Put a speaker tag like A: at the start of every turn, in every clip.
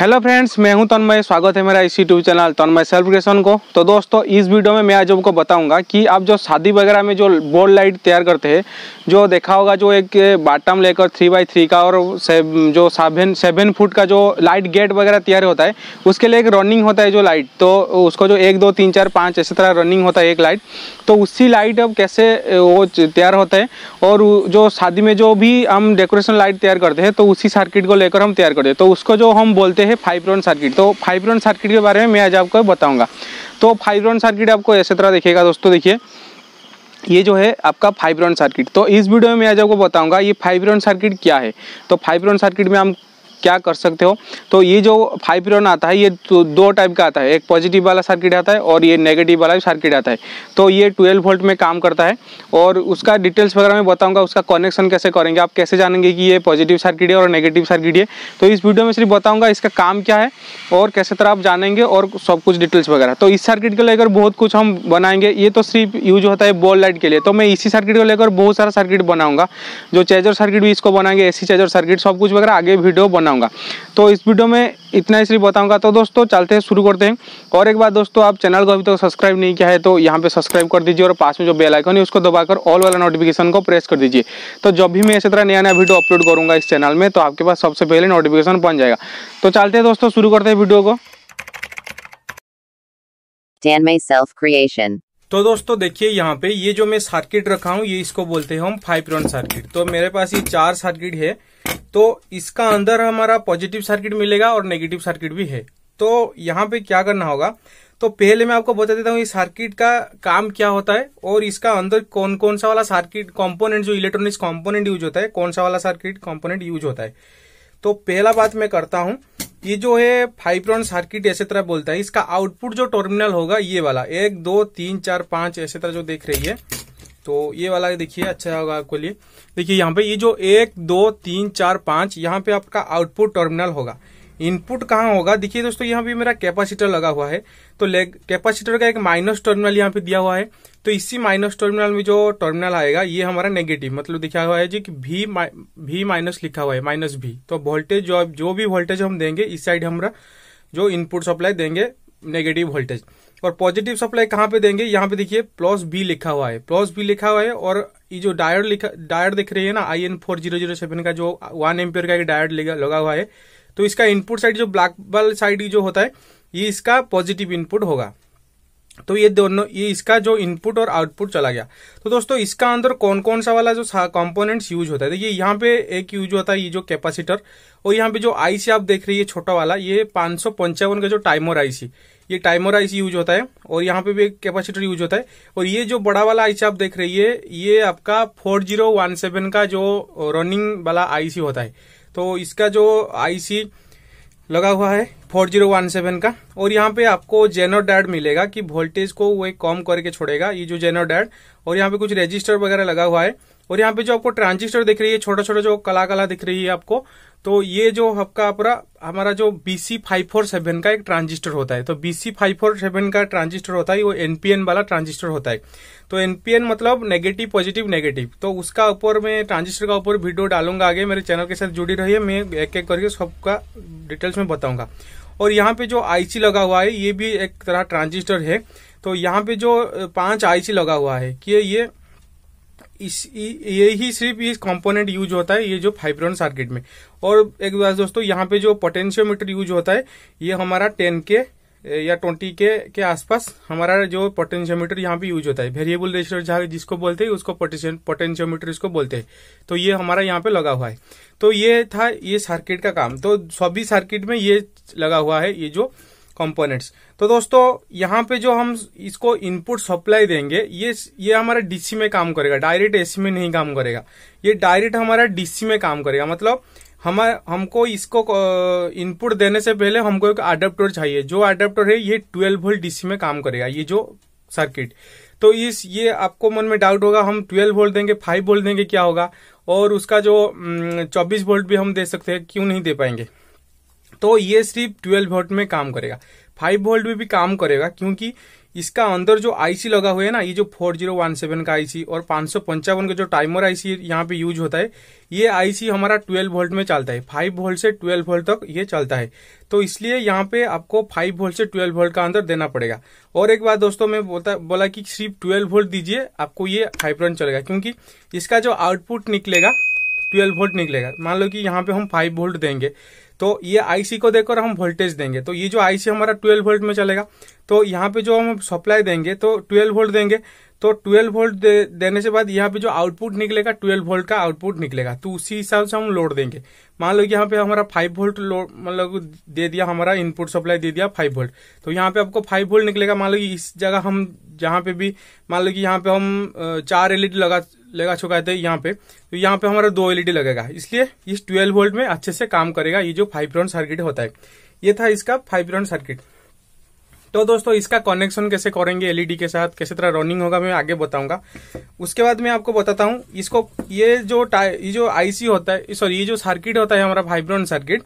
A: hello friends मैं हूं तन्मय स्वागत है मेरा इस YouTube channel Tanmay self creation को तो दोस्तों इस वीडियो में मैं आज आपको बताऊंगा कि आप जो शादी वगैरह में जो बोर्ड लाइट तैयार करते हैं जो देखा होगा जो एक बाटम लेकर थ्री बाई थ्री का और से, जो सेवन सेवन फुट का जो लाइट गेट वगैरह तैयार होता है उसके लिए एक रनिंग होता है जो लाइट तो उसको जो एक दो तीन चार पाँच ऐसी तरह रनिंग होता है एक लाइट तो उसी लाइट अब कैसे वो तैयार होता है और जो शादी में जो भी हम डेकोरेशन लाइट तैयार करते हैं तो उसी सर्किट को लेकर हम तैयार करते हैं तो उसको जो हम बोलते हैं हैं फाइब्रोन सर्किट तो फाइब्रोन सर्किट के बारे में मैं आज आपको बताऊंगा तो फाइब्रोन सर्किट आपको ऐसे तरह देखेगा दोस्तों देखिए ये जो है आपका फाइब्रॉन सर्किट तो इस वीडियो में मैं आज आपको बताऊंगा ये फाइब्रॉन सर्किट क्या है तो फाइब्रॉन सर्किट में हम क्या कर सकते हो तो ये जो फाइव पिरोन आता है ये दो टाइप का आता है एक पॉजिटिव वाला सर्किट आता है और ये नेगेटिव वाला सर्किट आता है तो ये ट्वेल्व वोल्ट में काम करता है और उसका डिटेल्स वगैरह मैं बताऊंगा उसका कनेक्शन कैसे करेंगे आप कैसे जानेंगे कि ये पॉजिटिव सर्किट है और नेगेटिव सर्किट है तो इस वीडियो में सिर्फ बताऊँगा इसका काम क्या है और कैसे तरह आप जानेंगे और सब कुछ डिटेल्स वगैरह तो इस सर्किट को लेकर बहुत कुछ हम बनाएंगे ये तो सिर्फ यूज होता है बॉल लाइट के लिए तो मैं इसी सर्किट को लेकर बहुत सारा सर्किट बनाऊँगा जो चेजर सर्किट भी इसको बनाएंगे एसी सी सर्किट सब कुछ वगैरह आगे वीडियो बना बनाऊंगा तो इस वीडियो में इतना इसलिए बताऊंगा तो दोस्तों चलते हैं शुरू करते हैं और एक बार दोस्तों आप चैनल को अभी तक तो सब्सक्राइब नहीं किया है तो यहाँ पे सब्सक्राइब कर दीजिए और पास में जो बेल आइकन है उसको दबाकर ऑल वाला नोटिफिकेशन को प्रेस कर दीजिए तो जब भी मैं इसी तरह नया नया वीडियो अपलोड करूँगा इस चैनल में तो आपके पास सबसे पहले नोटिफिकेशन पहुँच जाएगा तो चलते हैं दोस्तों शुरू करते हैं वीडियो को Danmay Self Creation तो दोस्तों देखिए यहाँ पे ये जो मैं सर्किट रखा हूँ ये इसको बोलते हैं हम फाइव रन सर्किट तो मेरे पास ये चार सर्किट है तो इसका अंदर हमारा पॉजिटिव सर्किट मिलेगा और नेगेटिव सर्किट भी है तो यहाँ पे क्या करना होगा तो पहले मैं आपको बता देता हूँ इस सर्किट का काम क्या होता है और इसका अंदर कौन कौन सा वाला सर्किट कॉम्पोनेंट जो इलेक्ट्रॉनिक्स कॉम्पोनेंट यूज होता है कौन सा वाला सर्किट कॉम्पोनेंट यूज होता है तो पहला बात मैं करता हूँ ये जो है फाइप्रॉन सर्किट ऐसे तरह बोलता है इसका आउटपुट जो टर्मिनल होगा ये वाला एक दो तीन चार पांच ऐसे तरह जो देख रही है तो ये वाला देखिए अच्छा होगा आपको लिए देखिए यहाँ पे ये जो एक दो तीन चार पांच यहाँ पे आपका आउटपुट टर्मिनल होगा इनपुट कहाँ होगा देखिए दोस्तों यहाँ पे मेरा कैपेसिटर लगा हुआ है तो कैपेसिटर का एक माइनस टर्मिनल यहाँ पे दिया हुआ है तो इसी माइनस टर्मिनल में जो टर्मिनल आएगा ये हमारा नेगेटिव मतलब दिखा हुआ है जी कि भी भी माइनस लिखा हुआ है माइनस भी तो वोल्टेज जो जो भी वोल्टेज हम देंगे इस साइड हमारा जो इनपुट सप्लाई देंगे नेगेटिव वोल्टेज और पॉजिटिव सप्लाई कहाँ पे देंगे यहाँ पे देखिए प्लस बी लिखा हुआ है प्लस बी लिखा हुआ है और ये जो डायर लिखा डायर दिख रही है ना I N four zero zero seven का जो वन एम्पियर का एक डायर लगा हुआ है तो इसका इनपुट साइड जो ब्लैक बल साइड जो होता है ये इसका पॉजिटिव इनपुट होगा तो ये दोनों ये इसका जो इनपुट और आउटपुट चला गया तो दोस्तों इसका अंदर कौन कौन सा वाला जो कंपोनेंट्स यूज होता है देखिए यहाँ पे एक यूज होता है ये जो कैपेसिटर और यहाँ पे जो आईसी आप देख रही है छोटा वाला ये पंचावन का जो टाइमर आईसी ये टाइमर आईसी यूज होता है और यहाँ पे भी एक कैपेसिटर यूज होता है और ये जो बड़ा वाला आईसी आप देख रही है ये आपका सेवन का जो रनिंग वाला आईसी होता है तो इसका जो आईसी लगा हुआ है फोर जीरो वन सेवन का और यहाँ पे आपको जेनो डैड मिलेगा कि वोल्टेज को वो कम करके छोड़ेगा ये जो जेनो डैड और यहाँ पे कुछ रजिस्टर वगैरह लगा हुआ है और यहाँ पे जो आपको ट्रांजिस्टर दिख रही है छोटा छोटा जो कला कला दिख रही है आपको तो ये जो आपका अपरा हमारा जो बीसी फाइव फोर सेवन का एक ट्रांजिस्टर होता है तो बीसी फाइव फोर सेवन का ट्रांजिस्टर होता है वो एनपीएन वाला ट्रांजिस्टर होता है तो एनपीएन मतलब नेगेटिव पॉजिटिव नेगेटिव तो उसका ऊपर मैं ट्रांजिस्टर का ऊपर वीडियो डालूंगा आगे मेरे चैनल के साथ जुड़ी रही है मैं एक एक करके सबका डिटेल्स में बताऊंगा और यहाँ पे जो आईसी लगा हुआ है ये भी एक तरह ट्रांजिस्टर है तो यहाँ पे जो पांच आईसी लगा हुआ है कि ये इस ये ही सिर्फ इस कंपोनेंट यूज होता है ये जो फाइब्रोन सर्किट में और एक बार दोस्तों यहाँ पे जो पोटेंशियोमीटर यूज होता है ये हमारा टेन के या ट्वेंटी के के आसपास हमारा जो पोटेंशियोमीटर यहाँ पे यूज होता है वेरिएबल रेशियो जहाँ जिसको बोलते हैं उसको पोटेंशियोमीटर इसको बोलते हैं तो ये हमारा यहाँ पे लगा हुआ है तो ये था ये सर्किट का काम तो सभी सर्किट में ये लगा हुआ है ये जो कंपोनेंट्स तो दोस्तों यहाँ पे जो हम इसको इनपुट सप्लाई देंगे ये ये हमारा डीसी में काम करेगा डायरेक्ट एसी में नहीं काम करेगा ये डायरेक्ट हमारा डीसी में काम करेगा मतलब हम हमको इसको इनपुट देने से पहले हमको एक अडेप्टर चाहिए जो अडेप्टर है ये ट्वेल्व वोल्ट डीसी में काम करेगा ये जो सर्किट तो इस ये आपको मन में डाउट होगा हम 12 वोल्ट देंगे 5 वोल्ट देंगे क्या होगा और उसका जो 24 वोल्ट भी हम दे सकते हैं क्यों नहीं दे पाएंगे तो ये सिर्फ 12 वोल्ट में काम करेगा 5 वोल्ट में भी काम करेगा क्योंकि इसका अंदर जो आईसी लगा हुआ है ना ये जो 4017 का आईसी और पंचावन का जो टाइमर आईसी यहाँ पे यूज होता है ये आईसी हमारा 12 वोल्ट में चलता है 5 वोल्ट से 12 वोल्ट तक ये चलता है तो इसलिए यहाँ पे आपको 5 वोल्ट से 12 वोल्ट का अंदर देना पड़ेगा और एक बात दोस्तों मैं बोलता बोला कि सिर्फ ट्वेल्व वोल्ट दीजिए आपको ये हाइब्रन चलेगा क्योंकि इसका जो आउटपुट निकलेगा ट्वेल्व वोल्ट निकलेगा मान लो कि यहाँ पे हम फाइव वोल्ट देंगे तो ये आईसी को देखकर हम वोल्टेज देंगे तो ये जो आईसी हमारा 12 वोल्ट में चलेगा तो यहाँ पे जो हम सप्लाई देंगे तो 12 वोल्ट देंगे तो 12 वोल्ट दे, देने से बाद यहाँ पे जो आउटपुट निकलेगा 12 वोल्ट का आउटपुट निकलेगा तो उसी हिसाब से हम लोड देंगे मान लो यहाँ पे हमारा 5 वोल्ट लोड मतलब दे दिया हमारा इनपुट सप्लाई दे दिया 5 वोल्ट तो यहाँ पे आपको 5 वोल्ट निकलेगा मान लो कि इस जगह हम जहाँ पे भी मान लो कि यहाँ पे हम चार एलईडी e लगा लगा चुका थे यहाँ पे तो यहाँ पे हमारा दो एलईडी e लगेगा इसलिए इस ट्वेल्व वोल्ट में अच्छे से काम करेगा ये जो फाइव राउंड सर्किट होता है ये था इसका फाइव राउंड सर्किट तो दोस्तों इसका कनेक्शन कैसे करेंगे एलईडी e के साथ कैसे तरह रनिंग होगा मैं आगे बताऊंगा उसके बाद मैं आपको बताता हूँ इसको ये जो ये जो आईसी होता है सॉरी ये जो सर्किट होता है हमारा वाइब्रॉन सर्किट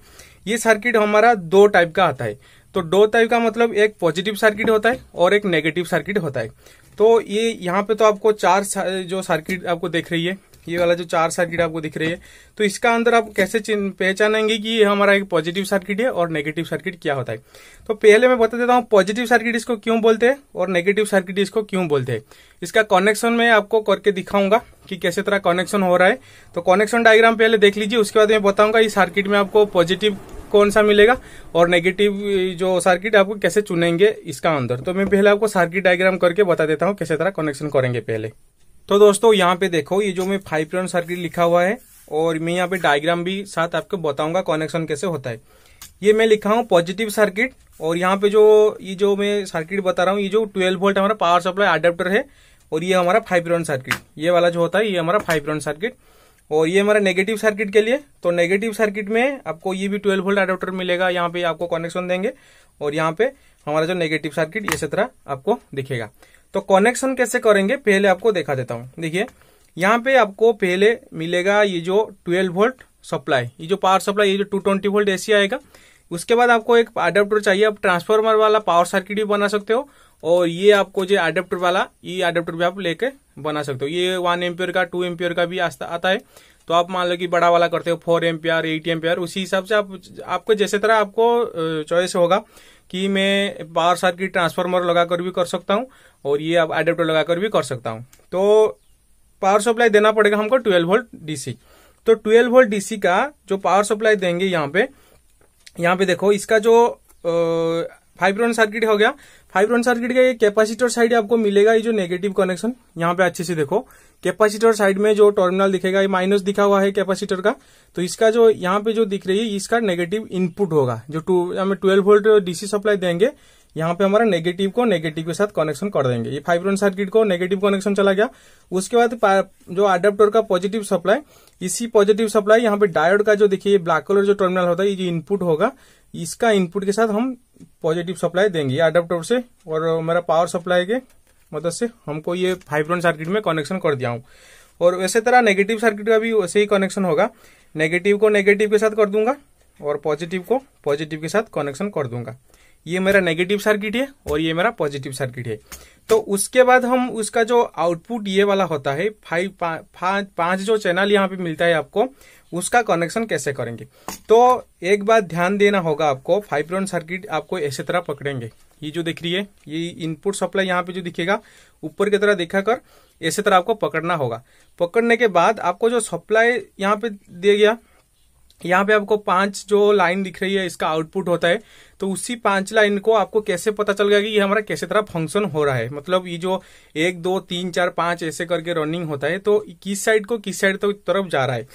A: ये सर्किट हमारा दो टाइप का आता है तो दो टाइप का मतलब एक पॉजिटिव सर्किट होता है और एक नेगेटिव सर्किट होता है तो ये यहाँ पे तो आपको चार जो सर्किट आपको देख रही है ये वाला जो चार सर्किट आपको दिख रही है तो इसका अंदर आप कैसे पहचानेंगे कि ये हमारा एक पॉजिटिव सर्किट है और नेगेटिव सर्किट क्या होता है तो पहले मैं बता देता हूँ पॉजिटिव सर्किट इसको क्यों बोलते हैं और नेगेटिव सर्किट इसको क्यों बोलते हैं इसका कनेक्शन मैं आपको करके दिखाऊंगा कि कैसे तरह कनेक्शन हो रहा है तो कनेक्शन डायग्राम पहले देख लीजिए उसके बाद मैं बताऊंगा इस सर्किट में आपको पॉजिटिव कौन सा मिलेगा और नेगेटिव जो सर्किट आपको कैसे चुनेंगे इसका अंदर तो मैं पहले आपको सर्किट डायग्राम करके बता देता हूँ कैसे तरह कनेक्शन करेंगे पहले तो दोस्तों यहाँ पे देखो ये जो मैं फाइव पिन सर्किट लिखा हुआ है और मैं यहाँ पे डायग्राम भी साथ आपको बताऊंगा कनेक्शन कैसे होता है ये मैं लिखा हूँ पॉजिटिव सर्किट और यहाँ पे जो ये जो मैं सर्किट बता रहा हूँ ये जो ट्वेल्व वोल्ट हमारा पावर सप्लाई अडेप्टर है और ये हमारा फाइव रन सर्किट ये वाला जो होता है ये हमारा फाइव रन सर्किट और ये हमारा नेगेटिव सर्किट के लिए तो नेगेटिव सर्किट में आपको ये भी ट्वेल्व वोल्ट अडेप्टर मिलेगा यहाँ पे आपको कनेक्शन देंगे और यहाँ पे हमारा जो नेगेटिव सर्किट इसी तरह आपको दिखेगा तो कनेक्शन कैसे करेंगे पहले आपको देखा देता हूँ देखिए यहाँ पे आपको पहले मिलेगा ये जो 12 वोल्ट सप्लाई ये जो पावर सप्लाई ये जो 220 वोल्ट एसी आएगा उसके बाद आपको एक अडेप्टर चाहिए आप ट्रांसफार्मर वाला पावर सर्किट भी बना सकते हो और ये आपको जो अडेप्टर वाला ये अडेप्टर भी आप लेके बना सकते हो ये वन एम्पियर का टू एमपियर का भी आता है तो आप मान लो कि बड़ा वाला करते हो फोर एमपियर एट एमपियर उसी हिसाब से आप आपको जैसे तरह आपको चॉइस होगा कि मैं पावर सर्किट ट्रांसफार्मर लगाकर भी कर सकता हूँ और ये अब एडेप्टर लगाकर भी कर सकता हूँ तो पावर सप्लाई देना पड़ेगा हमको ट्वेल्व वोल्ट डीसी तो ट्वेल्व वोल्ट डीसी का जो पावर सप्लाई देंगे यहाँ पे यहाँ पे देखो इसका जो फाइव रन सर्किट हो गया फाइव रन सर्किट का ये कैपेसिटर साइड आपको मिलेगा ये जो नेगेटिव कनेक्शन यहाँ पे अच्छे से देखो कैपेसिटर साइड में जो टर्मिनल दिखेगा ये माइनस दिखा हुआ है कैपेसिटर का तो इसका जो यहाँ पे जो दिख रही है इसका नेगेटिव इनपुट होगा जो टू हमें ट्वेल्व वोल्ट डीसी सप्लाई देंगे यहाँ पे हमारा नेगेटिव को नेगेटिव के साथ कनेक्शन कर देंगे ये फाइव रन सर्किट को नेगेटिव कनेक्शन चला गया उसके बाद जो अडेप्टर का पॉजिटिव सप्लाई इसी पॉजिटिव सप्लाई यहाँ पे डायोड का जो देखिए ब्लैक कलर जो टर्मिनल होता है ये जो इनपुट होगा इसका इनपुट के साथ हम पॉजिटिव सप्लाई देंगे अडेप्टर से और मेरा पावर सप्लाई के मदद से हमको ये फाइव सर्किट में कनेक्शन कर दिया हूँ और वैसे तरह नेगेटिव सर्किट का भी वैसे ही कनेक्शन होगा नेगेटिव को नेगेटिव के साथ कर दूंगा और पॉजिटिव को पॉजिटिव के साथ कनेक्शन कर दूंगा ये मेरा नेगेटिव सर्किट है और ये मेरा पॉजिटिव सर्किट है तो उसके बाद हम उसका जो आउटपुट ये वाला होता है फाइव पांच पा, पांच जो चैनल यहाँ पे मिलता है आपको उसका कनेक्शन कैसे करेंगे तो एक बात ध्यान देना होगा आपको फाइव रोन सर्किट आपको ऐसे तरह पकड़ेंगे ये जो दिख रही है ये इनपुट सप्लाई यहाँ पे जो दिखेगा ऊपर की तरह देखा कर ऐसे तरह आपको पकड़ना होगा पकड़ने के बाद आपको जो सप्लाई यहाँ पे दिया गया यहाँ पे आपको पांच जो लाइन दिख रही है इसका आउटपुट होता है तो उसी पांच लाइन को आपको कैसे पता चल गया कि ये हमारा कैसे तरह फंक्शन हो रहा है मतलब ये जो एक दो तीन चार पांच ऐसे करके रनिंग होता है तो किस साइड को किस साइड तो तरफ जा रहा है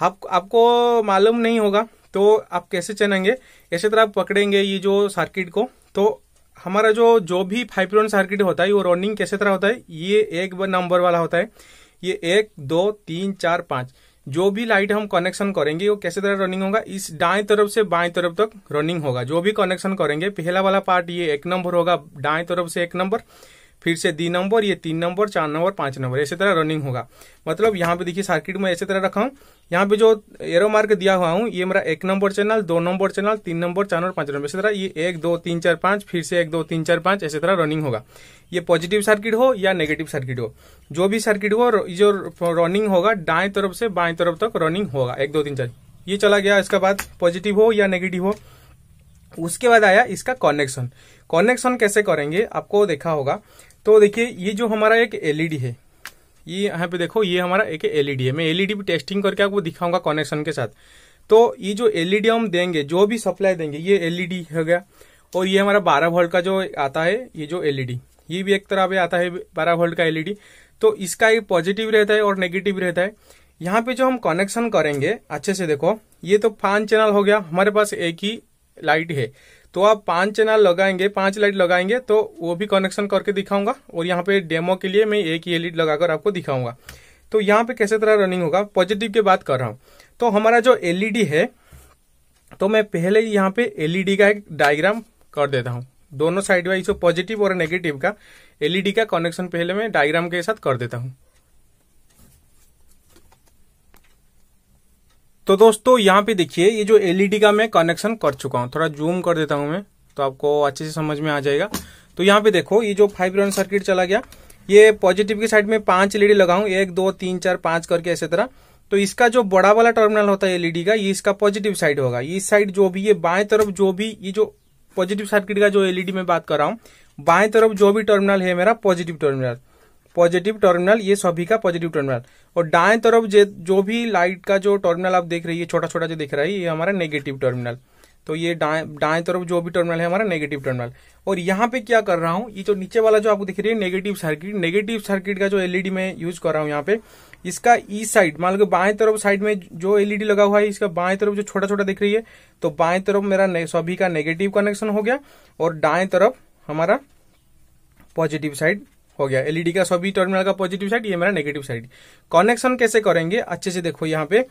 A: आप, आपको मालूम नहीं होगा तो आप कैसे चलेंगे ऐसे तरह आप पकड़ेंगे ये जो सर्किट को तो हमारा जो जो भी फाइप्रोन सर्किट होता है वो रनिंग कैसे तरह होता है ये एक नंबर वाला होता है ये एक दो तीन चार पांच जो भी लाइट हम कनेक्शन करेंगे वो कैसे तरह रनिंग होगा इस दाएं तरफ से बाएं तरफ तक रनिंग होगा जो भी कनेक्शन करेंगे पहला वाला पार्ट ये एक नंबर होगा दाएं तरफ से एक नंबर फिर से दी नंबर ये तीन नंबर चार नंबर पांच नंबर ऐसे तरह रनिंग होगा मतलब यहाँ पे देखिए सर्किट में ऐसे तरह रखा हूँ यहाँ पे जो एरो मार्क दिया हुआ हूँ ये मेरा एक नंबर चैनल दो नंबर चैनल तीन नंबर चार नंबर पांच नंबर इसी तरह ये एक दो तीन चार पांच फिर से एक दो तीन चार पांच ऐसे तरह रनिंग होगा ये पॉजिटिव सर्किट हो या नेगेटिव सर्किट हो जो भी सर्किट हो जो रनिंग होगा डाएं तरफ से बाएं तरफ तक रनिंग होगा एक दो तीन चार ये चला गया इसके बाद पॉजिटिव हो या नेगेटिव हो उसके बाद आया इसका कनेक्शन कनेक्शन कैसे करेंगे आपको देखा होगा तो देखिए ये जो हमारा एक एलईडी e है ये यहाँ पे देखो ये हमारा एक एलईडी e है मैं एलईडी e भी टेस्टिंग करके आपको दिखाऊंगा कनेक्शन के साथ तो ये जो एलईडी हम देंगे जो भी सप्लाई देंगे ये एलईडी हो गया और ये हमारा बारह वोल्ट का जो आता है ये जो एलईडी ये भी एक तरह पे आता है बारह वोल्ट का एलईडी तो इसका एक पॉजिटिव रहता है और नेगेटिव रहता है यहाँ पे जो हम कनेक्शन करेंगे अच्छे से देखो ये तो फान चैनल हो गया हमारे पास एक ही लाइट है तो आप पांच चैनल लगाएंगे पांच लाइट लगाएंगे तो वो भी कनेक्शन करके दिखाऊंगा और यहाँ पे डेमो के लिए मैं एक ही एलईडी लगाकर आपको दिखाऊंगा तो यहाँ पे कैसे तरह रनिंग होगा पॉजिटिव की बात कर रहा हूँ तो हमारा जो एलईडी है तो मैं पहले यहाँ पे एलईडी का एक डायग्राम कर देता हूँ दोनों साइड वाइज पॉजिटिव और नेगेटिव का एलईडी का कनेक्शन पहले मैं डायग्राम के साथ कर देता हूँ तो दोस्तों यहाँ पे देखिए ये जो एलईडी e का मैं कनेक्शन कर चुका हूँ थोड़ा जूम कर देता हूँ मैं तो आपको अच्छे से समझ में आ जाएगा तो यहाँ पे देखो ये जो फाइव रन सर्किट चला गया ये पॉजिटिव की साइड में पांच एलईडी e लगाऊं एक दो तीन चार पांच करके ऐसे तरह तो इसका जो बड़ा वाला टर्मिनल होता है एलईडी e का ये इसका पॉजिटिव साइड होगा ये साइड जो भी ये बाएं तरफ जो भी ये जो पॉजिटिव सर्किट का जो एलईडी में बात कर रहा हूँ बाएं तरफ जो भी टर्मिनल है मेरा पॉजिटिव टर्मिनल पॉजिटिव टर्मिनल ये सभी का पॉजिटिव टर्मिनल और दाएं तरफ जो भी लाइट का जो टर्मिनल आप देख रही है छोटा छोटा जो दिख रहा है ये हमारा नेगेटिव टर्मिनल तो ये दाएं दाएं तरफ जो भी टर्मिनल है हमारा नेगेटिव टर्मिनल और यहाँ पे क्या कर रहा हूँ ये जो नीचे वाला जो आपको दिख रही है नेगेटिव सर्किट नेगेटिव सर्किट का जो एलईडी मैं यूज कर रहा हूँ यहाँ पे इसका ई साइड मान लो बाएं तरफ साइड में जो एलईडी लगा हुआ है इसका बाएं तरफ जो छोटा छोटा दिख रही है तो बाएं तरफ मेरा सभी का नेगेटिव कनेक्शन हो गया और दाएं तरफ हमारा पॉजिटिव साइड हो गया एलईडी e का सभी टर्मिनल का पॉजिटिव साइड ये मेरा नेगेटिव साइड कनेक्शन कैसे करेंगे अच्छे से देखो यहाँ पे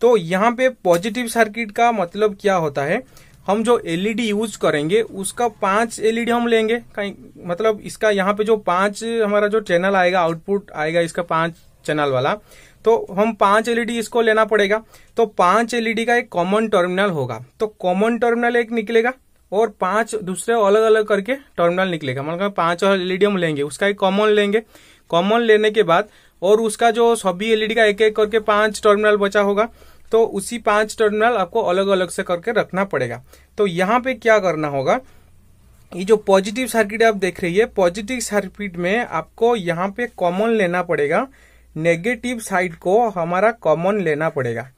A: तो यहाँ पे पॉजिटिव सर्किट का मतलब क्या होता है हम जो एलईडी यूज e करेंगे उसका पांच एलईडी e हम लेंगे कहीं मतलब इसका यहाँ पे जो पांच हमारा जो चैनल आएगा आउटपुट आएगा इसका पांच चैनल वाला तो हम पांच एलईडी इसको लेना पड़ेगा तो पांच एलईडी का एक कॉमन टर्मिनल होगा तो कॉमन टर्मिनल एक निकलेगा और पांच दूसरे अलग अलग करके टर्मिनल निकलेगा मतलब पांच और एलईडी हम e लेंगे उसका एक कॉमन लेंगे कॉमन लेने के बाद और उसका जो सभी एलईडी e का एक एक करके पांच टर्मिनल बचा होगा तो उसी पांच टर्मिनल आपको अलग अलग से करके रखना पड़ेगा तो यहाँ पे क्या करना होगा ये जो पॉजिटिव सर्किट आप देख रही है पॉजिटिव सर्किट में आपको यहाँ पे कॉमन लेना पड़ेगा नेगेटिव साइड को हमारा कॉमन लेना पड़ेगा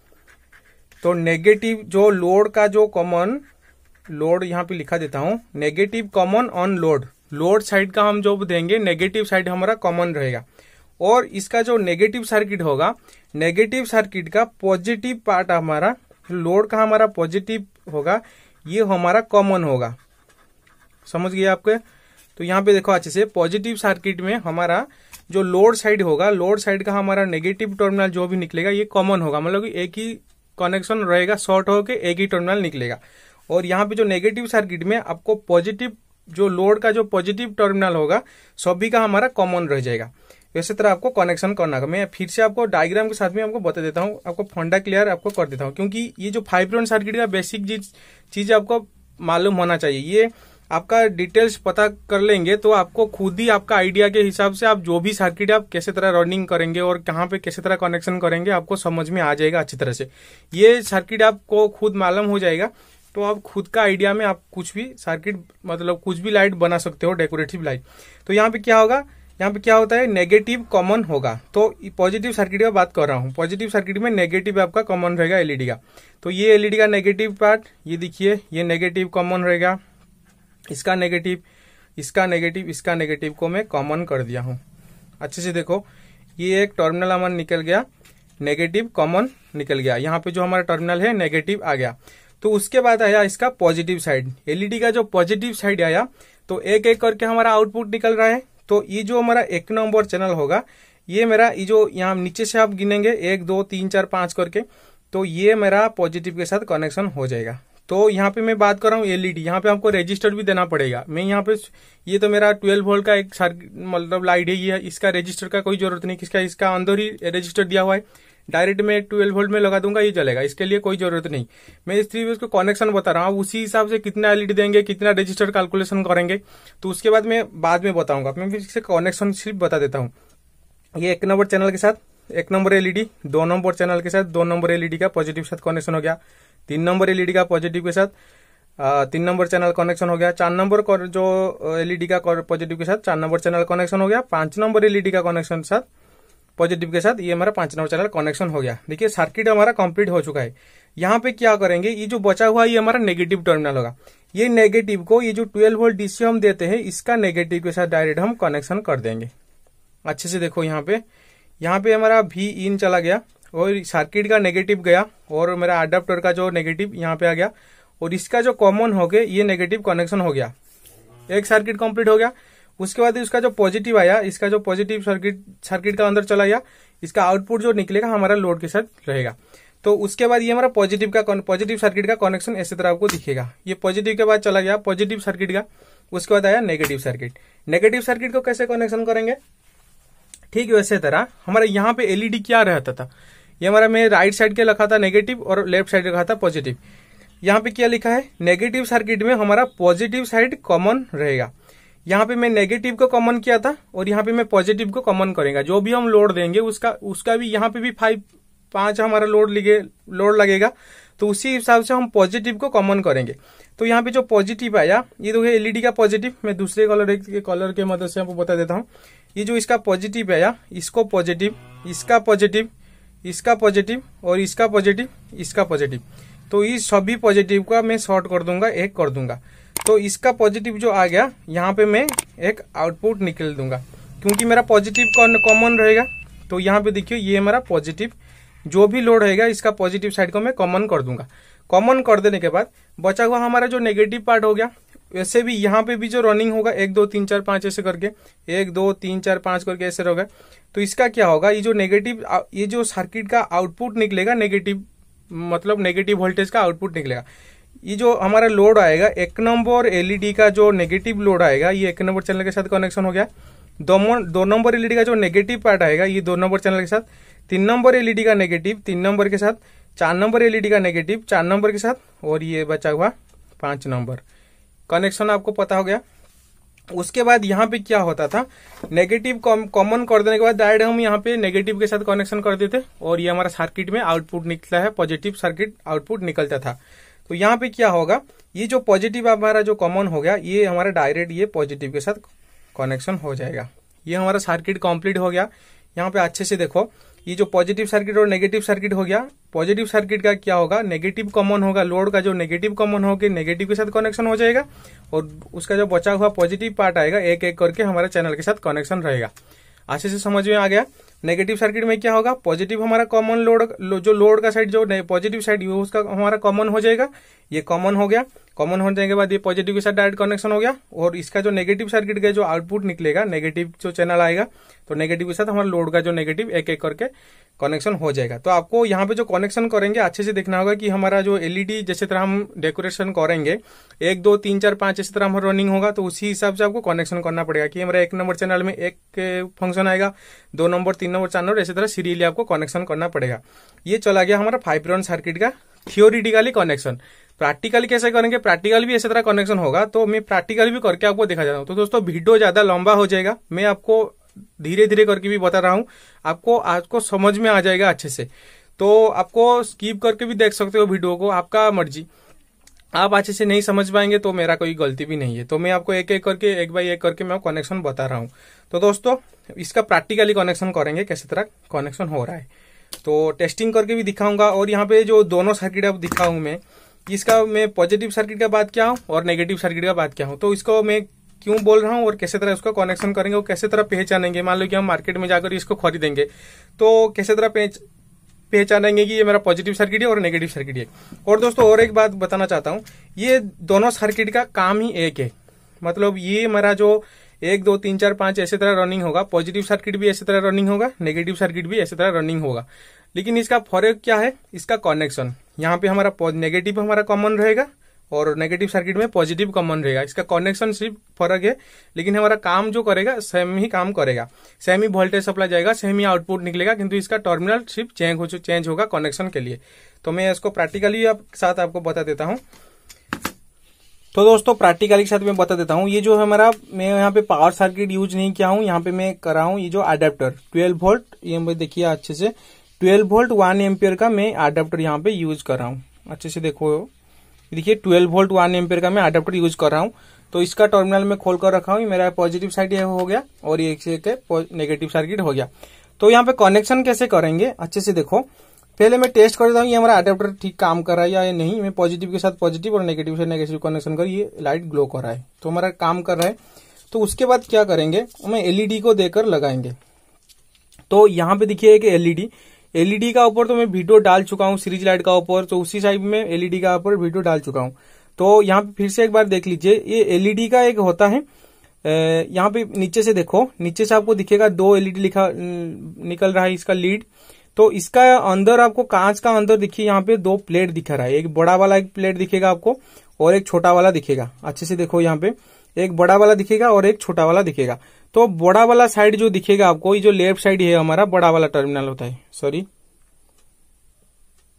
A: तो नेगेटिव जो लोड का जो कॉमन लोड यहाँ पे लिखा देता हूँ negative common on load load side का हम जो देंगे नेगेटिव साइड हमारा कॉमन रहेगा और इसका जो नेगेटिव सर्किट होगा नेगेटिव सर्किट का पॉजिटिव पार्ट हमारा लोड का हमारा पॉजिटिव होगा ये हमारा कॉमन होगा समझ गए आपके तो यहाँ पे देखो अच्छे से पॉजिटिव सर्किट में हमारा जो लोड साइड होगा लोड साइड का हमारा नेगेटिव टर्मिनल जो भी निकलेगा ये कॉमन होगा मतलब एक ही कनेक्शन रहेगा शॉर्ट होके एक ही टर्मिनल निकलेगा और यहाँ पे जो नेगेटिव सर्किट में आपको पॉजिटिव जो लोड का जो पॉजिटिव टर्मिनल होगा सभी का हमारा कॉमन रह जाएगा वैसे तरह आपको कनेक्शन करना होगा मैं फिर से आपको डायग्राम के साथ में आपको बता देता हूँ आपको फंडा क्लियर आपको कर देता हूँ क्योंकि ये जो फाइव सर्किट का बेसिक चीज आपको मालूम होना चाहिए ये आपका डिटेल्स पता कर लेंगे तो आपको खुद ही आपका आइडिया के हिसाब से आप जो भी सर्किट आप कैसे तरह रनिंग करेंगे और कहाँ पे कैसे तरह कनेक्शन करेंगे आपको समझ में आ जाएगा अच्छी तरह से ये सर्किट आपको खुद मालूम हो जाएगा तो आप खुद का आइडिया में आप कुछ भी सर्किट मतलब कुछ भी लाइट बना सकते हो डेकोरेटिव लाइट तो यहाँ पे क्या होगा यहाँ पे क्या होता है नेगेटिव कॉमन होगा तो पॉजिटिव सर्किट का बात कर रहा हूँ पॉजिटिव सर्किट में नेगेटिव आपका कॉमन रहेगा एलईडी का तो ये एलईडी का नेगेटिव पार्ट ये देखिए ये नेगेटिव कॉमन रहेगा इसका नेगेटिव इसका नेगेटिव इसका नेगेटिव को मैं कॉमन कर दिया हूँ अच्छे से देखो ये एक टर्मिनल हमारा निकल गया नेगेटिव कॉमन निकल गया यहाँ पे जो हमारा टर्मिनल है नेगेटिव आ गया तो उसके बाद आया इसका पॉजिटिव साइड एलईडी का जो पॉजिटिव साइड आया तो एक एक करके हमारा आउटपुट निकल रहा है तो ये जो हमारा एक नंबर चैनल होगा ये मेरा ये जो यहाँ नीचे से आप गिनेंगे एक दो तीन चार पांच करके तो ये मेरा पॉजिटिव के साथ कनेक्शन हो जाएगा तो यहाँ पे मैं बात कर रहा हूँ एलईडी e यहाँ पे आपको रजिस्टर भी देना पड़ेगा मैं यहाँ पे ये तो मेरा 12 वोल्ट का एक मतलब लाइट है ये इसका रजिस्टर का कोई जरूरत नहीं किसका इसका अंदर ही रजिस्टर दिया हुआ है डायरेक्ट मैं ट्वेल्व वोल्ट में लगा दूंगा ये चलेगा इसके लिए कोई जरूरत नहीं मैं इस थ्री को कनेक्शन बता रहा हूँ उसी हिसाब से कितना एलईडी e देंगे कितना रजिस्टर कैलकुलेशन करेंगे तो उसके बाद मैं बाद में बताऊंगा मैं फिर इससे कनेक्शन सिर्फ बता देता हूँ ये एक नंबर चैनल के साथ एक नंबर एलईडी e दो नंबर चैनल के साथ दो नंबर एलईडी e का पॉजिटिव के साथ कनेक्शन हो गया तीन नंबर एलईडी का पॉजिटिव के साथ तीन नंबर चैनल कनेक्शन हो गया चार नंबर जो एलईडी का पॉजिटिव के साथ चार नंबर चैनल कनेक्शन हो गया पांच नंबर एलईडी का कनेक्शन के साथ पॉजिटिव के साथ ये हमारा पांच नंबर चैनल कनेक्शन हो गया देखिए सर्किट हमारा कंप्लीट हो चुका है यहाँ पे क्या करेंगे ये जो बचा हुआ ये हमारा नेगेटिव टर्मिनल होगा ये नेगेटिव को ये जो 12 वोल्ट डीसी हम देते हैं इसका नेगेटिव के साथ डायरेक्ट हम कनेक्शन कर देंगे अच्छे से देखो यहाँ पे यहाँ पे हमारा वी इन चला गया और सर्किट का नेगेटिव गया और मेरा अडाप्टर का जो नेगेटिव यहाँ पे आ गया और इसका जो कॉमन हो गया ये नेगेटिव कनेक्शन हो गया एक सर्किट कंप्लीट हो गया उसके बाद इसका जो पॉजिटिव आया इसका जो पॉजिटिव सर्किट सर्किट का अंदर चला गया इसका आउटपुट जो निकलेगा हमारा लोड के साथ रहेगा तो उसके बाद ये हमारा पॉजिटिव का पॉजिटिव सर्किट का कनेक्शन ऐसे तरह आपको दिखेगा ये पॉजिटिव के बाद चला गया पॉजिटिव सर्किट का उसके बाद आया नेगेटिव सर्किट नेगेटिव सर्किट को कैसे कनेक्शन करेंगे ठीक वैसे तरह हमारा यहाँ पे एलईडी क्या रहता था ये हमारा मैं राइट साइड के लिखा था नेगेटिव और लेफ्ट साइड रखा था पॉजिटिव यहाँ पे क्या लिखा है नेगेटिव सर्किट में हमारा पॉजिटिव साइड कॉमन रहेगा यहाँ पे मैं नेगेटिव को कॉमन किया था और यहाँ पे मैं पॉजिटिव को कॉमन करेगा जो भी हम लोड देंगे उसका उसका भी यहाँ पे भी फाइव पांच हमारा लोड लिगे लोड लगेगा तो उसी हिसाब से हम पॉजिटिव को कॉमन करेंगे तो यहाँ पे जो पॉजिटिव आया ये तो है एलईडी e का पॉजिटिव मैं दूसरे कलर के कलर के मदद से आपको बता देता हूँ ये जो इसका पॉजिटिव आया इसको पॉजिटिव इसका पॉजिटिव इसका पॉजिटिव और इसका पॉजिटिव इसका पॉजिटिव तो इस सभी पॉजिटिव का मैं शॉर्ट कर दूंगा एक कर दूंगा तो इसका पॉजिटिव जो आ गया यहाँ पे मैं एक आउटपुट निकल दूंगा क्योंकि मेरा पॉजिटिव कॉमन रहेगा तो यहाँ पे देखिए ये मेरा पॉजिटिव जो भी लोड रहेगा इसका पॉजिटिव साइड को मैं कॉमन कर दूंगा कॉमन कर देने के बाद बचा हुआ हमारा जो नेगेटिव पार्ट हो गया वैसे भी यहाँ पे भी जो रनिंग होगा एक दो तीन चार पाँच ऐसे करके एक दो तीन चार पाँच करके ऐसे रहोगा तो इसका क्या होगा ये जो नेगेटिव ये जो सर्किट का आउटपुट निकलेगा नेगेटिव मतलब नेगेटिव वोल्टेज का आउटपुट निकलेगा ये जो हमारा लोड आएगा एक नंबर एलईडी का जो नेगेटिव लोड आएगा ये एक नंबर चैनल के साथ कनेक्शन हो गया दो नंबर एलईडी का जो नेगेटिव पार्ट आएगा ये दो नंबर चैनल के साथ तीन नंबर एलईडी का नेगेटिव तीन नंबर के साथ चार नंबर एलईडी का नेगेटिव चार नंबर के साथ और ये बचा हुआ पांच नंबर कनेक्शन आपको पता हो गया उसके बाद यहाँ पे क्या होता था नेगेटिव कॉमन कर देने के बाद डायरेक्ट हम यहाँ पे नेगेटिव के साथ कनेक्शन कर देते और ये हमारा सर्किट में आउटपुट निकलता है पॉजिटिव सर्किट आउटपुट निकलता था तो यहाँ पे क्या होगा ये जो पॉजिटिव हमारा जो कॉमन हो गया ये हमारा डायरेक्ट ये पॉजिटिव के साथ कनेक्शन हो जाएगा ये हमारा सर्किट कंप्लीट हो गया यहाँ पे अच्छे से देखो ये जो पॉजिटिव सर्किट और नेगेटिव सर्किट हो गया पॉजिटिव सर्किट का क्या होगा नेगेटिव कॉमन होगा लोड का जो नेगेटिव कॉमन होगा नेगेटिव के साथ कनेक्शन हो जाएगा और उसका जो बचा हुआ पॉजिटिव पार्ट आएगा एक एक करके हमारे चैनल के साथ कनेक्शन रहेगा अच्छे से समझ में आ गया नेगेटिव सर्किट में क्या होगा पॉजिटिव हमारा कॉमन लोड जो लोड का साइड जो पॉजिटिव साइड उसका हमारा कॉमन हो जाएगा ये कॉमन हो गया कॉमन होने के बाद ये पॉजिटिव के साथ डायरेक्ट कनेक्शन हो गया और इसका जो नेगेटिव सर्किट का जो आउटपुट निकलेगा नेगेटिव जो चैनल आएगा तो नेगेटिव के साथ हमारा लोड का जो नेगेटिव एक एक करके कनेक्शन हो जाएगा तो आपको यहाँ पे जो कनेक्शन करेंगे अच्छे से देखना होगा कि हमारा जो एलईडी जैसे तरह हम डेकोरेशन करेंगे एक दो तीन चार पांच इस तरह हमारा रनिंग होगा तो उसी हिसाब से आपको कनेक्शन करना पड़ेगा कि हमारा एक नंबर चैनल में एक फंक्शन आएगा दो नंबर तीन नंबर चार नंबर इसी तरह सीरियली आपको कनेक्शन करना पड़ेगा ये चला गया हमारा फाइव रन सर्किट का थियोरिटिकली कनेक्शन प्रैक्टिकल कैसे करेंगे प्रैक्टिकल भी ऐसे तरह कनेक्शन होगा तो मैं प्रैक्टिकल भी करके आपको दिखा जा रहा हूँ तो दोस्तों वीडियो ज्यादा लंबा हो जाएगा मैं आपको धीरे धीरे करके भी बता रहा हूँ आपको आपको समझ में आ जाएगा अच्छे से तो आपको स्कीप करके भी देख सकते हो वीडियो को आपका मर्जी आप अच्छे से नहीं समझ पाएंगे तो मेरा कोई गलती भी नहीं है तो मैं आपको एक एक करके एक बाई एक करके मैं कनेक्शन बता रहा हूँ तो दोस्तों इसका प्रैक्टिकली कनेक्शन करेंगे कैसे तरह कनेक्शन हो रहा है तो टेस्टिंग करके भी दिखाऊंगा और यहाँ पे जो दोनों सर्किट अब दिखाऊँ मैं इसका मैं पॉजिटिव सर्किट का बात क्या हूँ और नेगेटिव सर्किट का बात क्या हूँ तो इसको मैं क्यों बोल रहा हूँ और कैसे तरह उसका कनेक्शन करेंगे और कैसे तरह पहचानेंगे मान लो कि हम मार्केट में जाकर इसको खरीदेंगे तो कैसे तरह पहचानेंगे कि ये मेरा पॉजिटिव सर्किट है और नेगेटिव सर्किट है और दोस्तों और एक बात बताना चाहता हूँ ये दोनों सर्किट का काम ही एक है मतलब ये मेरा जो एक दो तीन चार पांच ऐसे तरह रनिंग होगा पॉजिटिव सर्किट भी ऐसे तरह रनिंग होगा नेगेटिव सर्किट भी ऐसे तरह रनिंग होगा लेकिन इसका फर्क क्या है इसका कनेक्शन यहाँ पे हमारा नेगेटिव हमारा कॉमन रहेगा और नेगेटिव सर्किट में पॉजिटिव कॉमन रहेगा इसका कनेक्शन सिर्फ फर्क है लेकिन हमारा काम जो करेगा सेम ही काम करेगा सेम ही वोल्टेज सप्लाई जाएगा सेम ही आउटपुट निकलेगा किंतु इसका टर्मिनल सिर्फ चेंज हो चेंज होगा कनेक्शन के लिए तो मैं इसको प्रैक्टिकली आप साथ आपको बता देता हूँ तो दोस्तों प्रैक्टिकली के साथ मैं बता देता हूँ ये जो हमारा मैं यहाँ पे पावर सर्किट यूज नहीं किया हूँ यहाँ पे मैं कर रहा हूँ ये जो अडेप्टर 12 वोल्ट ये देखिए अच्छे से 12 वोल्ट वन एम्पियर का मैं अडेप्टर यहाँ पे यूज कर रहा हूँ अच्छे से देखो देखिए 12 वोल्ट वन एम्पियर का मैं अडेप्टर यूज कर रहा हूँ तो इसका टर्मिनल में खोल कर रखा हूँ मेरा पॉजिटिव साइड ये हो गया और ये नेगेटिव सर्किट हो गया तो यहाँ पे कनेक्शन कैसे करेंगे अच्छे से देखो पहले मैं टेस्ट कर देता हूँ ये हमारा अडेप्टर ठीक काम कर रहा है या नहीं मैं पॉजिटिव के साथ पॉजिटिव और नेगेटिव से नेगेटिव कनेक्शन कर ये लाइट ग्लो कर रहा है तो हमारा काम कर रहा है तो उसके बाद क्या करेंगे हमें एलईडी को देकर लगाएंगे तो यहाँ पे देखिए एक एलईडी एलईडी का ऊपर तो मैं वीडियो डाल चुका हूँ सीरीज लाइट का ऊपर तो उसी साइड में एलईडी का ऊपर वीडियो डाल चुका हूँ तो यहाँ पे फिर से एक बार देख लीजिए ये एलईडी का एक होता है यहाँ पे नीचे से देखो नीचे से आपको दिखेगा दो एलईडी लिखा निकल रहा है इसका लीड तो इसका अंदर आपको कांच का अंदर दिखिए यहाँ पे दो प्लेट दिखा रहा है एक बड़ा वाला एक प्लेट दिखेगा आपको और एक छोटा वाला दिखेगा अच्छे से देखो यहाँ पे एक बड़ा वाला दिखेगा और एक छोटा वाला दिखेगा तो बड़ा वाला साइड जो दिखेगा आपको ये जो लेफ्ट साइड है हमारा बड़ा वाला टर्मिनल होता है सॉरी